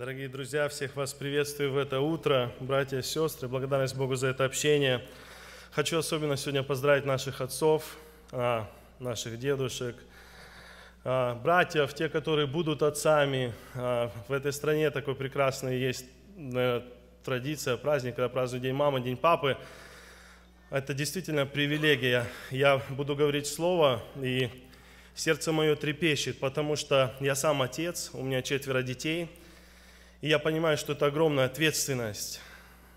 Дорогие друзья, всех вас приветствую в это утро, братья и сестры. Благодарность Богу за это общение. Хочу особенно сегодня поздравить наших отцов, а, наших дедушек, а, братьев, те, которые будут отцами. А, в этой стране такой прекрасный есть э, традиция, праздник, когда празднуют День мамы, День папы. Это действительно привилегия. Я буду говорить слово, и сердце мое трепещет, потому что я сам отец, у меня четверо детей – и я понимаю, что это огромная ответственность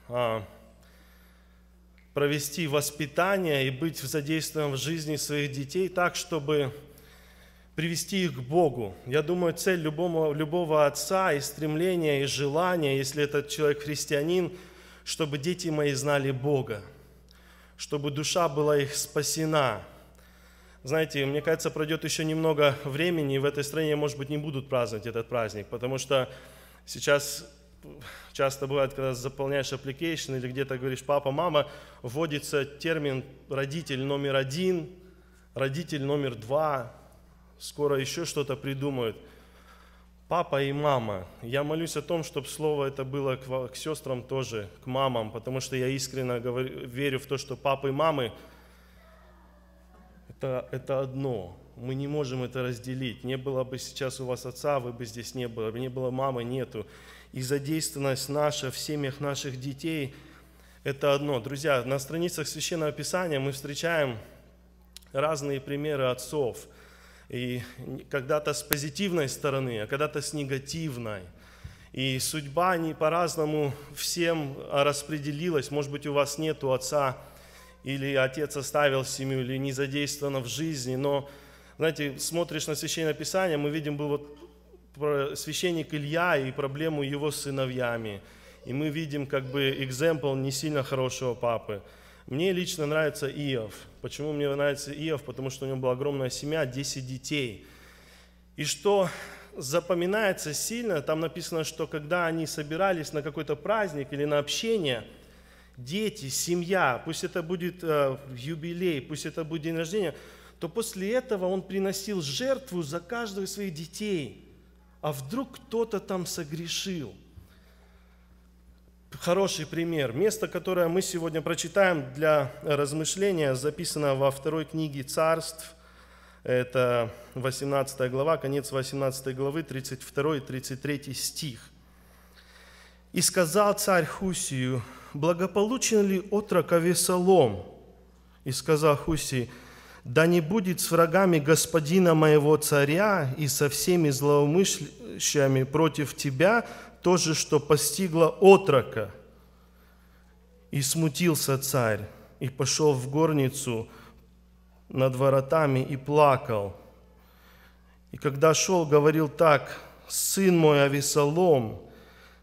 а, провести воспитание и быть задействованным в жизни своих детей так, чтобы привести их к Богу. Я думаю, цель любого любого отца и стремление, и желание, если этот человек христианин, чтобы дети мои знали Бога, чтобы душа была их спасена. Знаете, мне кажется, пройдет еще немного времени, и в этой стране, может быть, не будут праздновать этот праздник, потому что Сейчас часто бывает, когда заполняешь application или где-то говоришь, папа, мама, вводится термин родитель номер один, родитель номер два, скоро еще что-то придумают. Папа и мама. Я молюсь о том, чтобы слово это было к, к сестрам тоже, к мамам, потому что я искренне говорю, верю в то, что папы и мамы это, это одно. Мы не можем это разделить. Не было бы сейчас у вас отца, вы бы здесь не было. Не было мамы, нету. И задействованность наша в семьях наших детей – это одно. Друзья, на страницах Священного Писания мы встречаем разные примеры отцов. И когда-то с позитивной стороны, а когда-то с негативной. И судьба не по-разному всем а, распределилась. Может быть, у вас нету отца, или отец оставил семью, или не задействована в жизни, но знаете, смотришь на Священное Писание, мы видим был вот священник Илья и проблему его с сыновьями. И мы видим как бы экземпл не сильно хорошего папы. Мне лично нравится Иов. Почему мне нравится Иов? Потому что у него была огромная семья, 10 детей. И что запоминается сильно, там написано, что когда они собирались на какой-то праздник или на общение, дети, семья, пусть это будет э, юбилей, пусть это будет день рождения – то после этого он приносил жертву за каждого из своих детей. А вдруг кто-то там согрешил? Хороший пример. Место, которое мы сегодня прочитаем для размышления, записано во второй книге «Царств». Это 18 глава, конец 18 главы, 32 и 33 стих. «И сказал царь Хусию, благополучен ли отрок Авесолом? И сказал Хусий, да не будет с врагами господина моего царя и со всеми злоумышлящими против тебя то же, что постигло отрока. И смутился царь, и пошел в горницу над воротами и плакал. И когда шел, говорил так, «Сын мой Авесолом,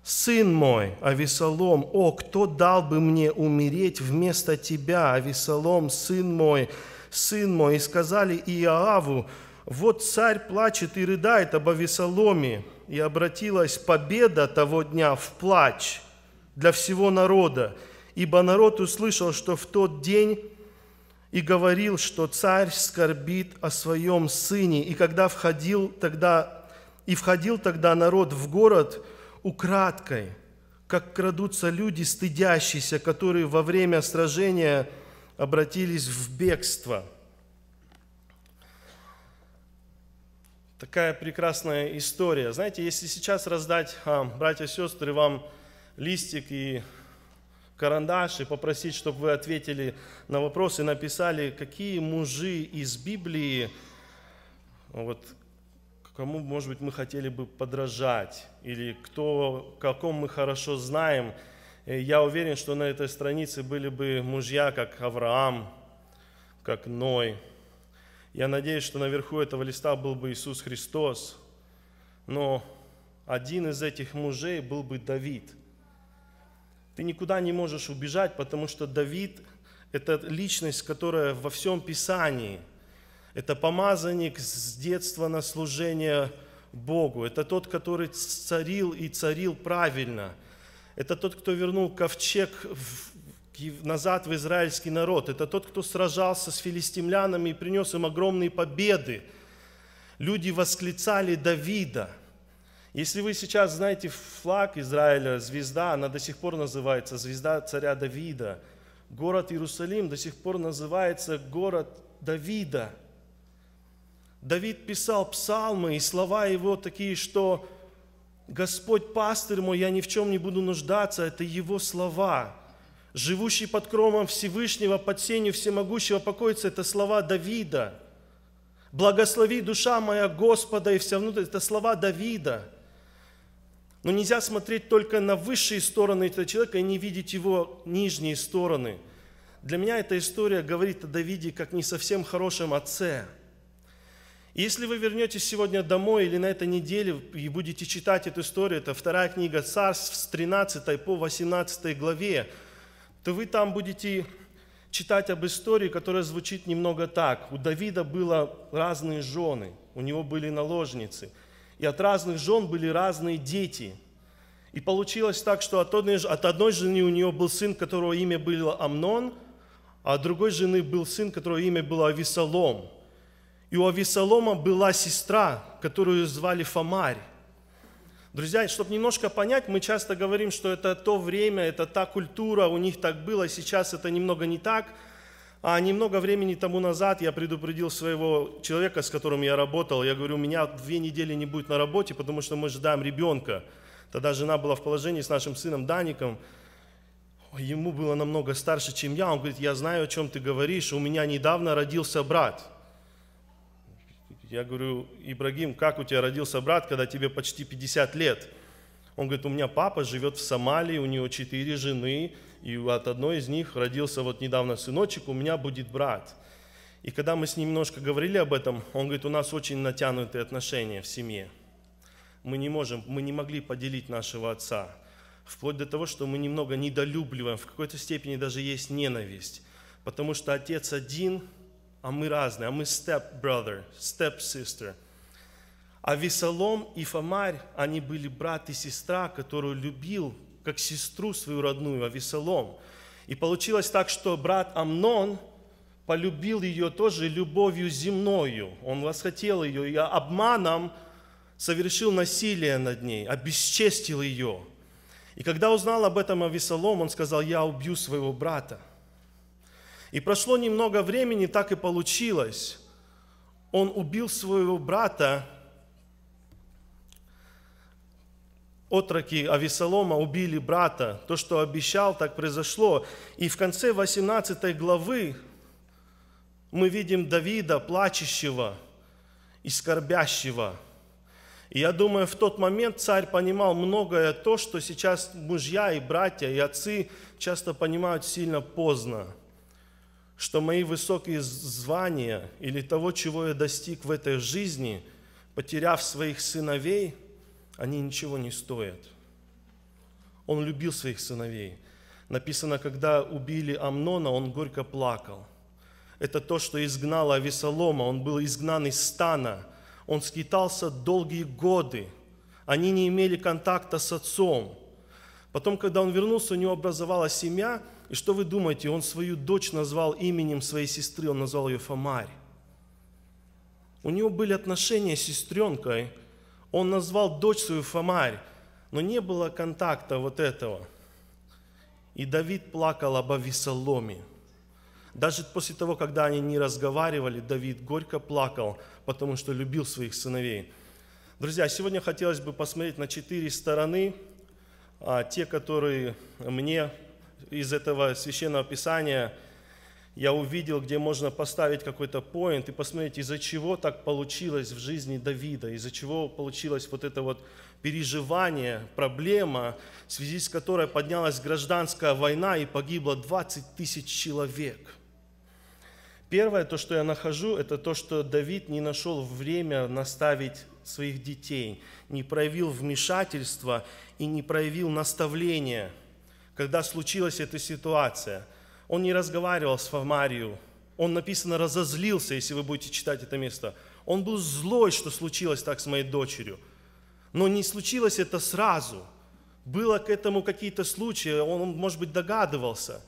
сын мой Авесолом, о, кто дал бы мне умереть вместо тебя, Авесолом, сын мой, сын мой, и сказали Иоаву, вот царь плачет и рыдает об Авесоломе, и обратилась победа того дня в плач для всего народа, ибо народ услышал, что в тот день и говорил, что царь скорбит о своем сыне. И когда входил тогда, и входил тогда народ в город украдкой, как крадутся люди, стыдящиеся, которые во время сражения – обратились в бегство. Такая прекрасная история. Знаете, если сейчас раздать, а, братья и сестры, вам листик и карандаш и попросить, чтобы вы ответили на вопросы и написали, какие мужи из Библии, вот, кому, может быть, мы хотели бы подражать, или кто, каком мы хорошо знаем – Э, я уверен, что на этой странице были бы мужья, как Авраам, как Ной. Я надеюсь, что наверху этого листа был бы Иисус Христос. Но один из этих мужей был бы Давид. Ты никуда не можешь убежать, потому что Давид – это личность, которая во всем Писании. Это помазанник с детства на служение Богу. Это тот, который царил и царил правильно – это тот, кто вернул ковчег в, назад в израильский народ. Это тот, кто сражался с филистимлянами и принес им огромные победы. Люди восклицали Давида. Если вы сейчас знаете флаг Израиля, звезда, она до сих пор называется звезда царя Давида. Город Иерусалим до сих пор называется город Давида. Давид писал псалмы, и слова его такие, что Господь пастырь мой, я ни в чем не буду нуждаться. Это Его слова. Живущий под кромом Всевышнего, под сенью всемогущего покоится. Это слова Давида. Благослови душа моя Господа и вся внутрь. Это слова Давида. Но нельзя смотреть только на высшие стороны этого человека и не видеть его нижние стороны. Для меня эта история говорит о Давиде как не совсем хорошем отце – если вы вернетесь сегодня домой или на этой неделе и будете читать эту историю, это вторая книга Царств с 13 по 18 главе, то вы там будете читать об истории, которая звучит немного так. У Давида было разные жены, у него были наложницы, и от разных жен были разные дети. И получилось так, что от одной, от одной жены у него был сын, которого имя было Амнон, а от другой жены был сын, которого имя было Ависалом – и у Авесолома была сестра, которую звали Фомарь. Друзья, чтобы немножко понять, мы часто говорим, что это то время, это та культура, у них так было, сейчас это немного не так. А немного времени тому назад я предупредил своего человека, с которым я работал, я говорю, у меня две недели не будет на работе, потому что мы ждаем ребенка. Тогда жена была в положении с нашим сыном Даником, ему было намного старше, чем я. Он говорит, я знаю, о чем ты говоришь, у меня недавно родился брат. Я говорю, Ибрагим, как у тебя родился брат, когда тебе почти 50 лет? Он говорит, у меня папа живет в Сомали, у него четыре жены, и от одной из них родился вот недавно сыночек, у меня будет брат. И когда мы с ним немножко говорили об этом, он говорит, у нас очень натянутые отношения в семье. Мы не можем, мы не могли поделить нашего отца. Вплоть до того, что мы немного недолюбливаем, в какой-то степени даже есть ненависть. Потому что отец один – а мы разные, а мы step-brother, step-sister. А Весолом и Фомарь, они были брат и сестра, которую любил как сестру свою родную, а Весолом. И получилось так, что брат Амнон полюбил ее тоже любовью земною. Он восхотел ее и обманом совершил насилие над ней, обесчестил ее. И когда узнал об этом Авесолом, он сказал, я убью своего брата. И прошло немного времени, так и получилось. Он убил своего брата, отроки Авесолома убили брата. То, что обещал, так произошло. И в конце 18 главы мы видим Давида, плачущего и скорбящего. И я думаю, в тот момент царь понимал многое то, что сейчас мужья и братья и отцы часто понимают сильно поздно – что мои высокие звания или того, чего я достиг в этой жизни, потеряв своих сыновей, они ничего не стоят. Он любил своих сыновей. Написано, когда убили Амнона, он горько плакал. Это то, что изгнало Авесолома. Он был изгнан из стана. Он скитался долгие годы. Они не имели контакта с отцом. Потом, когда он вернулся, у него образовалась семья – и что вы думаете, он свою дочь назвал именем своей сестры, он назвал ее Фомарь. У него были отношения с сестренкой, он назвал дочь свою Фомарь, но не было контакта вот этого. И Давид плакал об Авесоломе. Даже после того, когда они не разговаривали, Давид горько плакал, потому что любил своих сыновей. Друзья, сегодня хотелось бы посмотреть на четыре стороны, а, те, которые мне из этого священного писания я увидел, где можно поставить какой-то поинт и посмотреть, из-за чего так получилось в жизни Давида, из-за чего получилось вот это вот переживание, проблема, в связи с которой поднялась гражданская война и погибло 20 тысяч человек. Первое, то, что я нахожу, это то, что Давид не нашел время наставить своих детей, не проявил вмешательства и не проявил наставления – когда случилась эта ситуация. Он не разговаривал с Фомарию. Он, написано, разозлился, если вы будете читать это место. Он был злой, что случилось так с моей дочерью. Но не случилось это сразу. Было к этому какие-то случаи, он, может быть, догадывался.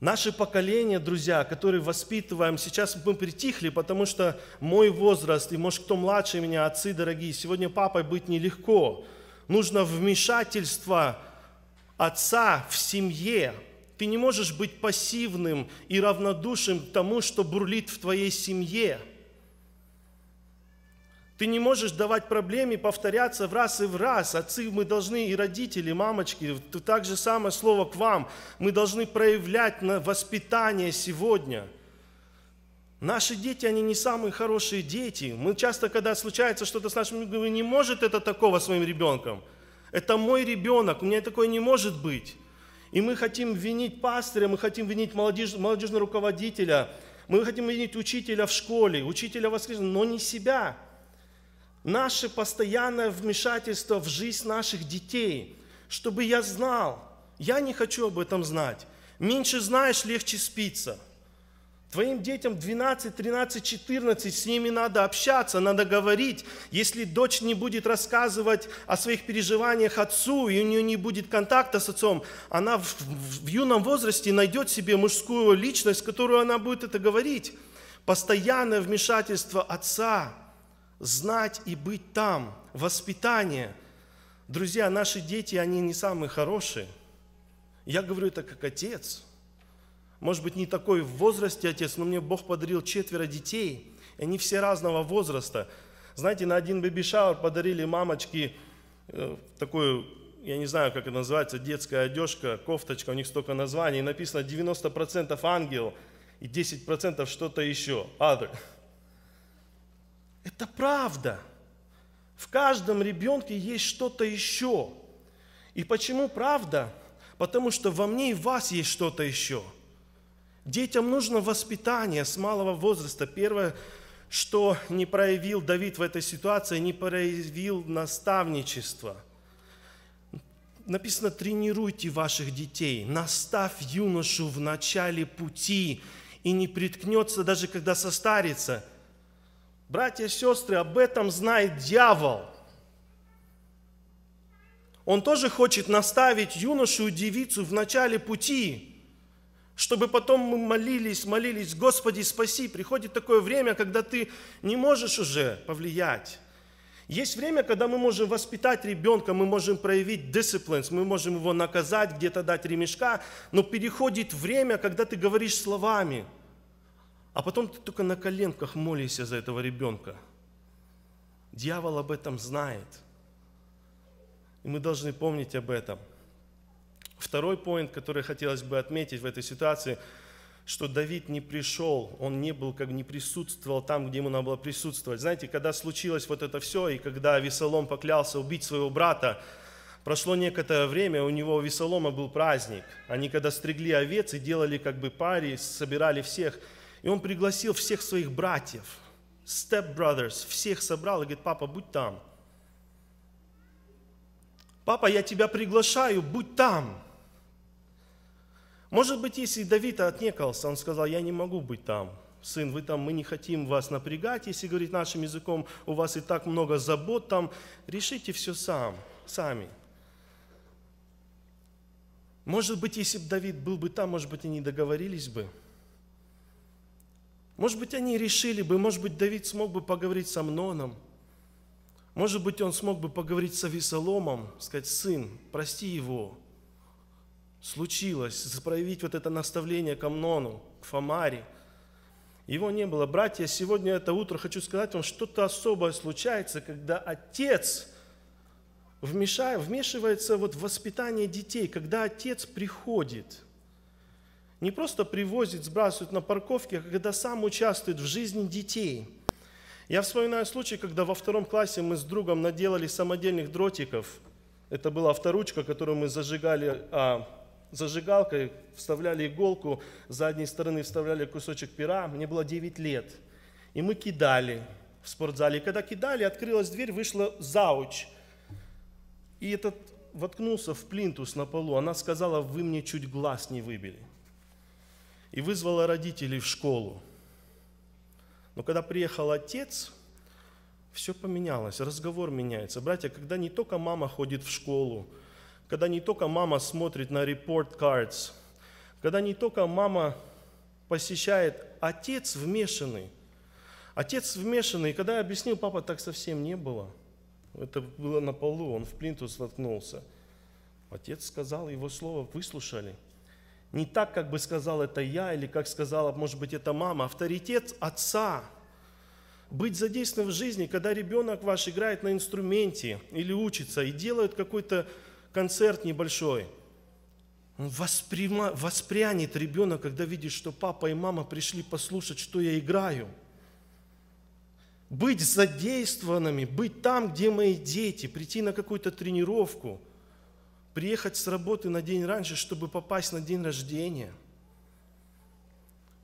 Наше поколение, друзья, которые воспитываем, сейчас мы притихли, потому что мой возраст, и может кто младше меня, отцы дорогие, сегодня папой быть нелегко. Нужно вмешательство отца в семье. Ты не можешь быть пассивным и равнодушным к тому, что бурлит в твоей семье. Ты не можешь давать проблеме повторяться в раз и в раз. Отцы, мы должны, и родители, мамочки, так же самое слово к вам. Мы должны проявлять на воспитание сегодня. Наши дети, они не самые хорошие дети. Мы часто, когда случается что-то с нашим, мы говорим, не может это такого своим ребенком – это мой ребенок, у меня такое не может быть. И мы хотим винить пастыря, мы хотим винить молодежь, молодежного руководителя, мы хотим винить учителя в школе, учителя воскресенья, но не себя. Наше постоянное вмешательство в жизнь наших детей, чтобы я знал, я не хочу об этом знать. Меньше знаешь, легче спится – Твоим детям 12, 13, 14, с ними надо общаться, надо говорить. Если дочь не будет рассказывать о своих переживаниях отцу, и у нее не будет контакта с отцом, она в, в, в юном возрасте найдет себе мужскую личность, которую она будет это говорить. Постоянное вмешательство отца, знать и быть там, воспитание. Друзья, наши дети, они не самые хорошие. Я говорю это как отец – может быть, не такой в возрасте отец, но мне Бог подарил четверо детей, и они все разного возраста. Знаете, на один бэби-шаур подарили мамочке э, такую, я не знаю, как это называется, детская одежка, кофточка, у них столько названий, и написано 90% ангел и 10% что-то еще, other. Это правда. В каждом ребенке есть что-то еще. И почему правда? Потому что во мне и в вас есть что-то еще – Детям нужно воспитание с малого возраста. Первое, что не проявил Давид в этой ситуации, не проявил наставничество. Написано, тренируйте ваших детей, наставь юношу в начале пути, и не приткнется, даже когда состарится. Братья и сестры, об этом знает дьявол. Он тоже хочет наставить юношу и девицу в начале пути чтобы потом мы молились, молились, Господи, спаси. Приходит такое время, когда ты не можешь уже повлиять. Есть время, когда мы можем воспитать ребенка, мы можем проявить дисциплинс, мы можем его наказать, где-то дать ремешка, но переходит время, когда ты говоришь словами, а потом ты только на коленках молишься за этого ребенка. Дьявол об этом знает. И мы должны помнить об этом – Второй поинт, который хотелось бы отметить в этой ситуации, что Давид не пришел, он не был, как бы не присутствовал там, где ему надо было присутствовать. Знаете, когда случилось вот это все, и когда Весолом поклялся убить своего брата, прошло некоторое время, у него у Весолома был праздник. Они когда стригли овец и делали как бы пари, собирали всех, и он пригласил всех своих братьев, step brothers, всех собрал и говорит, папа, будь там. Папа, я тебя приглашаю, будь там. Может быть, если Давид отнекался, он сказал, я не могу быть там, сын, вы там, мы не хотим вас напрягать, если говорить нашим языком, у вас и так много забот там, решите все сам, сами. Может быть, если бы Давид был бы там, может быть, они договорились бы. Может быть, они решили бы, может быть, Давид смог бы поговорить со Мноном. Может быть, он смог бы поговорить с Авесоломом, сказать, сын, прости его, случилось, проявить вот это наставление к Амнону, к Фомаре. Его не было. Братья, сегодня это утро хочу сказать вам, что-то особое случается, когда отец вмешивается вот в воспитание детей, когда отец приходит – не просто привозит, сбрасывает на парковке, а когда сам участвует в жизни детей. Я вспоминаю случай, когда во втором классе мы с другом наделали самодельных дротиков. Это была авторучка, которую мы зажигали а, зажигалкой, вставляли иголку, с задней стороны вставляли кусочек пера. Мне было 9 лет. И мы кидали в спортзале. И когда кидали, открылась дверь, вышла зауч. И этот воткнулся в плинтус на полу. Она сказала, вы мне чуть глаз не выбили. И вызвала родителей в школу. Но когда приехал отец, все поменялось, разговор меняется. Братья, когда не только мама ходит в школу, когда не только мама смотрит на репорт cards, когда не только мама посещает, отец вмешанный. Отец вмешанный. Когда я объяснил, папа так совсем не было. Это было на полу, он в плинтус воткнулся. Отец сказал, его слово выслушали. Не так, как бы сказал это я, или как сказала, может быть, это мама. Авторитет отца. Быть задействованным в жизни, когда ребенок ваш играет на инструменте или учится и делает какой-то концерт небольшой. Он восприма, воспрянет ребенок, когда видит, что папа и мама пришли послушать, что я играю. Быть задействованными, быть там, где мои дети, прийти на какую-то тренировку, приехать с работы на день раньше, чтобы попасть на день рождения –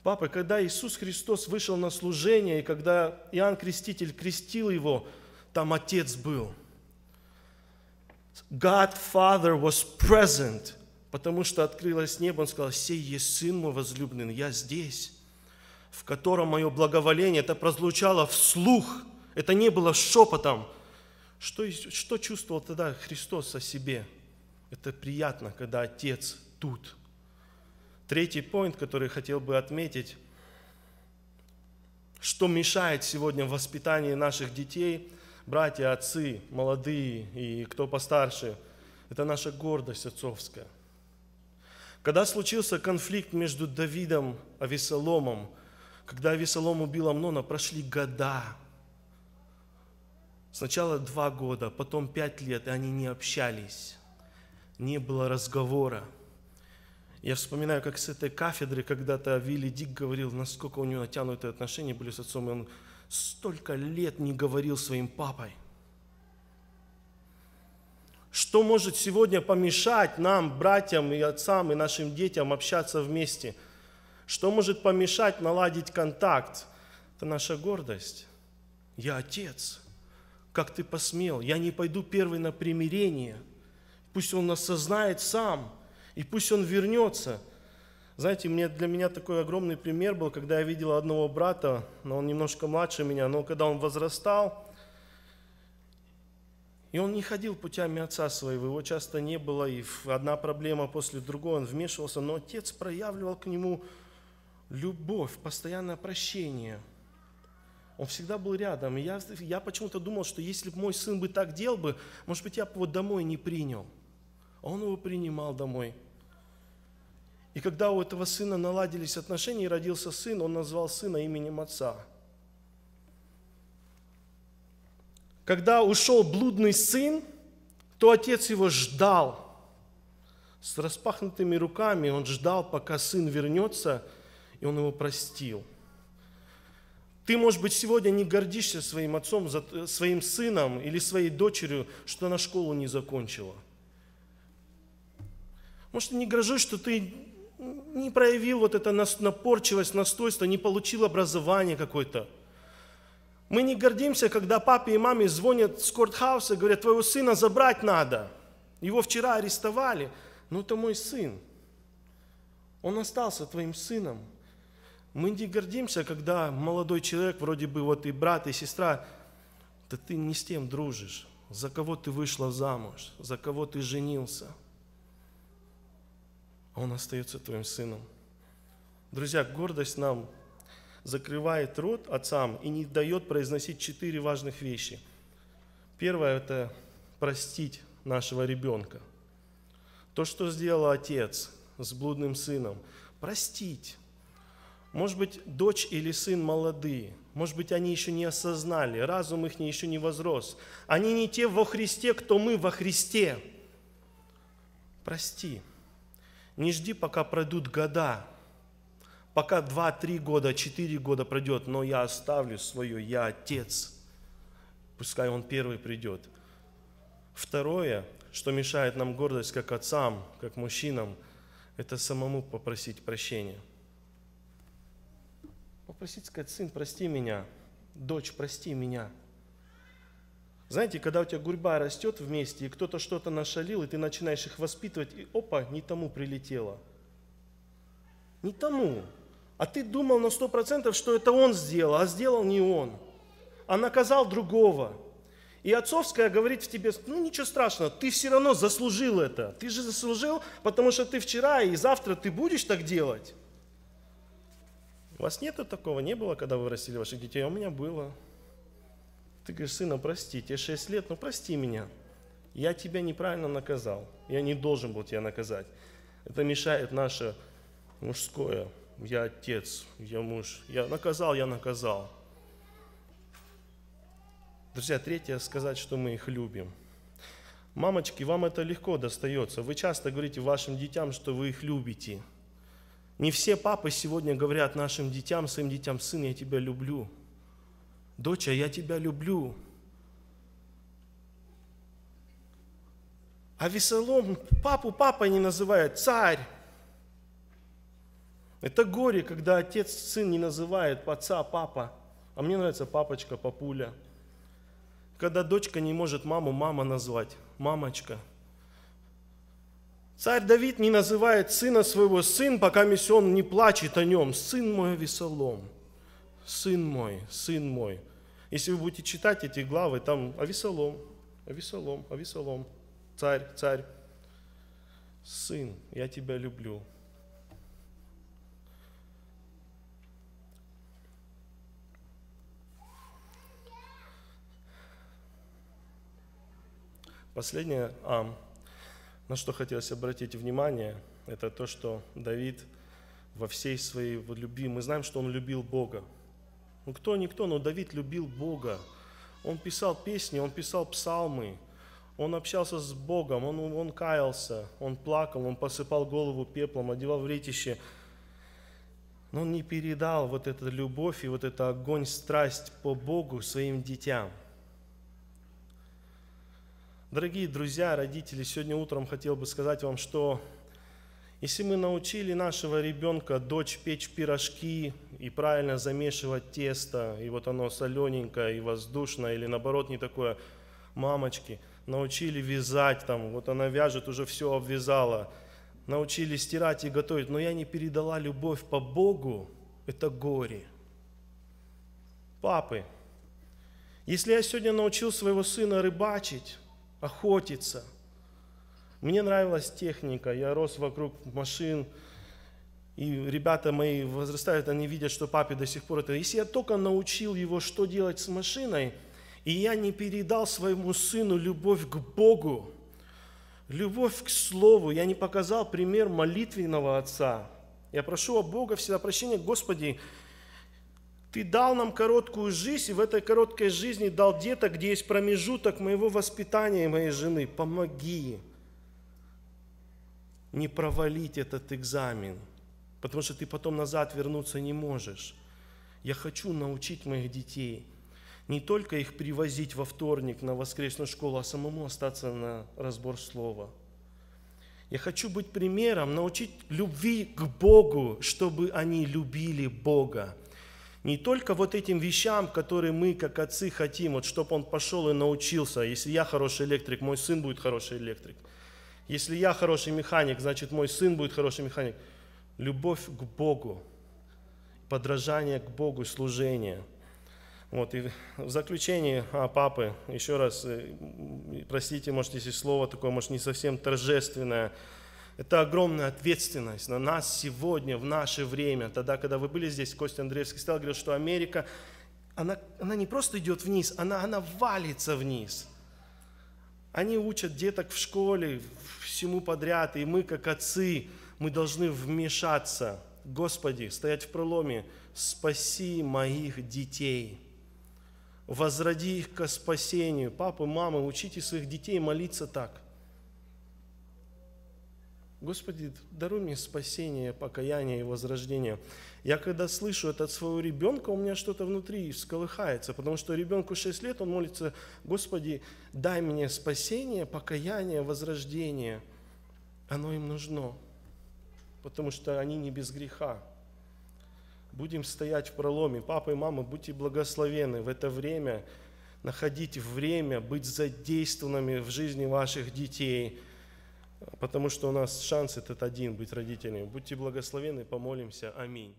Папа, когда Иисус Христос вышел на служение, и когда Иоанн Креститель крестил его, там отец был – God Father was present, потому что открылось небо, Он сказал, «Сей есть Сын мой возлюбленный, я здесь» в котором мое благоволение, это прозвучало вслух, это не было шепотом. Что, что чувствовал тогда Христос о себе? Это приятно, когда Отец тут. Третий поинт, который хотел бы отметить, что мешает сегодня в воспитании наших детей – братья, отцы, молодые и кто постарше, это наша гордость отцовская. Когда случился конфликт между Давидом и Авесоломом, когда Авесолом убил Амнона, прошли года. Сначала два года, потом пять лет, и они не общались. Не было разговора. Я вспоминаю, как с этой кафедры когда-то Вилли Дик говорил, насколько у него натянутые отношения были с отцом, и он столько лет не говорил своим папой? Что может сегодня помешать нам, братьям и отцам, и нашим детям общаться вместе? Что может помешать наладить контакт? Это наша гордость. Я отец. Как ты посмел? Я не пойду первый на примирение. Пусть он осознает сам, и пусть он вернется – знаете, мне, для меня такой огромный пример был, когда я видел одного брата, но он немножко младше меня, но когда он возрастал, и он не ходил путями отца своего, его часто не было, и одна проблема после другой, он вмешивался, но отец проявлял к нему любовь, постоянное прощение. Он всегда был рядом. И я, я почему-то думал, что если бы мой сын бы так делал бы, может быть, я бы его домой не принял. А он его принимал домой – и когда у этого сына наладились отношения и родился сын, он назвал сына именем отца. Когда ушел блудный сын, то отец его ждал. С распахнутыми руками он ждал, пока сын вернется, и он его простил. Ты, может быть, сегодня не гордишься своим отцом, своим сыном или своей дочерью, что она школу не закончила. Может, не горжусь, что ты не проявил вот это напорчивость, настойство, не получил образование какое-то. Мы не гордимся, когда папе и маме звонят с кортхауса, говорят, твоего сына забрать надо. Его вчера арестовали. Ну, это мой сын. Он остался твоим сыном. Мы не гордимся, когда молодой человек, вроде бы вот и брат, и сестра, да ты не с тем дружишь, за кого ты вышла замуж, за кого ты женился – а он остается твоим сыном. Друзья, гордость нам закрывает рот отцам и не дает произносить четыре важных вещи. Первое – это простить нашего ребенка. То, что сделал отец с блудным сыном, простить. Может быть, дочь или сын молодые, может быть, они еще не осознали, разум их еще не возрос. Они не те во Христе, кто мы во Христе. Прости. Не жди, пока пройдут года, пока 2-3 года, 4 года пройдет, но я оставлю свое, я отец. Пускай он первый придет. Второе, что мешает нам гордость как отцам, как мужчинам, это самому попросить прощения. Попросить, сказать, сын, прости меня, дочь, прости меня – знаете, когда у тебя гурьба растет вместе, и кто-то что-то нашалил, и ты начинаешь их воспитывать, и опа, не тому прилетело. Не тому. А ты думал на сто процентов, что это он сделал, а сделал не он. А наказал другого. И отцовская говорит в тебе, ну ничего страшного, ты все равно заслужил это. Ты же заслужил, потому что ты вчера и завтра ты будешь так делать. У вас нету такого, не было, когда вы растили ваших детей? А у меня было. Ты говоришь, сына, прости, тебе 6 лет, но ну, прости меня. Я тебя неправильно наказал. Я не должен был тебя наказать. Это мешает наше мужское. Я отец, я муж. Я наказал, я наказал. Друзья, третье, сказать, что мы их любим. Мамочки, вам это легко достается. Вы часто говорите вашим детям, что вы их любите. Не все папы сегодня говорят нашим детям, своим детям, сын, я тебя люблю доча, я тебя люблю. А Весолом папу папа не называет, царь. Это горе, когда отец сын не называет отца папа. А мне нравится папочка, папуля. Когда дочка не может маму мама назвать, мамочка. Царь Давид не называет сына своего сын, пока он не плачет о нем. Сын мой весолом, сын мой, сын мой. Если вы будете читать эти главы, там Авесолом, Авесолом, Авесолом, царь, царь, сын, я тебя люблю. Последнее, а, на что хотелось обратить внимание, это то, что Давид во всей своей любви, мы знаем, что он любил Бога, ну кто-никто, но Давид любил Бога. Он писал песни, он писал псалмы, он общался с Богом, он, он каялся, он плакал, он посыпал голову пеплом, одевал в ретище. Но он не передал вот эту любовь и вот этот огонь, страсть по Богу своим детям. Дорогие друзья, родители, сегодня утром хотел бы сказать вам, что если мы научили нашего ребенка дочь печь пирожки и правильно замешивать тесто, и вот оно солененькое и воздушное, или наоборот не такое, мамочки, научили вязать там, вот она вяжет, уже все обвязала, научили стирать и готовить, но я не передала любовь по Богу, это горе. Папы, если я сегодня научил своего сына рыбачить, охотиться, мне нравилась техника, я рос вокруг машин, и ребята мои возрастают, они видят, что папе до сих пор это... Если я только научил его, что делать с машиной, и я не передал своему сыну любовь к Богу, любовь к Слову, я не показал пример молитвенного отца. Я прошу о Бога всегда прощения, Господи, ты дал нам короткую жизнь, и в этой короткой жизни дал деток, где есть промежуток моего воспитания и моей жены. Помоги не провалить этот экзамен, потому что ты потом назад вернуться не можешь. Я хочу научить моих детей не только их привозить во вторник на воскресную школу, а самому остаться на разбор слова. Я хочу быть примером, научить любви к Богу, чтобы они любили Бога. Не только вот этим вещам, которые мы, как отцы, хотим, вот чтобы он пошел и научился. Если я хороший электрик, мой сын будет хороший электрик – если я хороший механик, значит мой сын будет хороший механик. Любовь к Богу, подражание к Богу, служение. Вот, и в заключении а, папы, еще раз, э, простите, может, если слово такое, может, не совсем торжественное, это огромная ответственность на нас сегодня, в наше время. Тогда, когда вы были здесь, Костя Андреевский стал говорил, что Америка, она, она не просто идет вниз, она, она валится вниз – они учат деток в школе всему подряд, и мы, как отцы, мы должны вмешаться. Господи, стоять в проломе, спаси моих детей. Возроди их к спасению. Папы, мамы, учите своих детей молиться так – Господи, даруй мне спасение, покаяние и возрождение. Я когда слышу это от своего ребенка, у меня что-то внутри всколыхается, потому что ребенку 6 лет, он молится, Господи, дай мне спасение, покаяние, возрождение. Оно им нужно, потому что они не без греха. Будем стоять в проломе. Папа и мама, будьте благословены в это время, находите время быть задействованными в жизни ваших детей – потому что у нас шанс этот один быть родителями. Будьте благословены, помолимся. Аминь.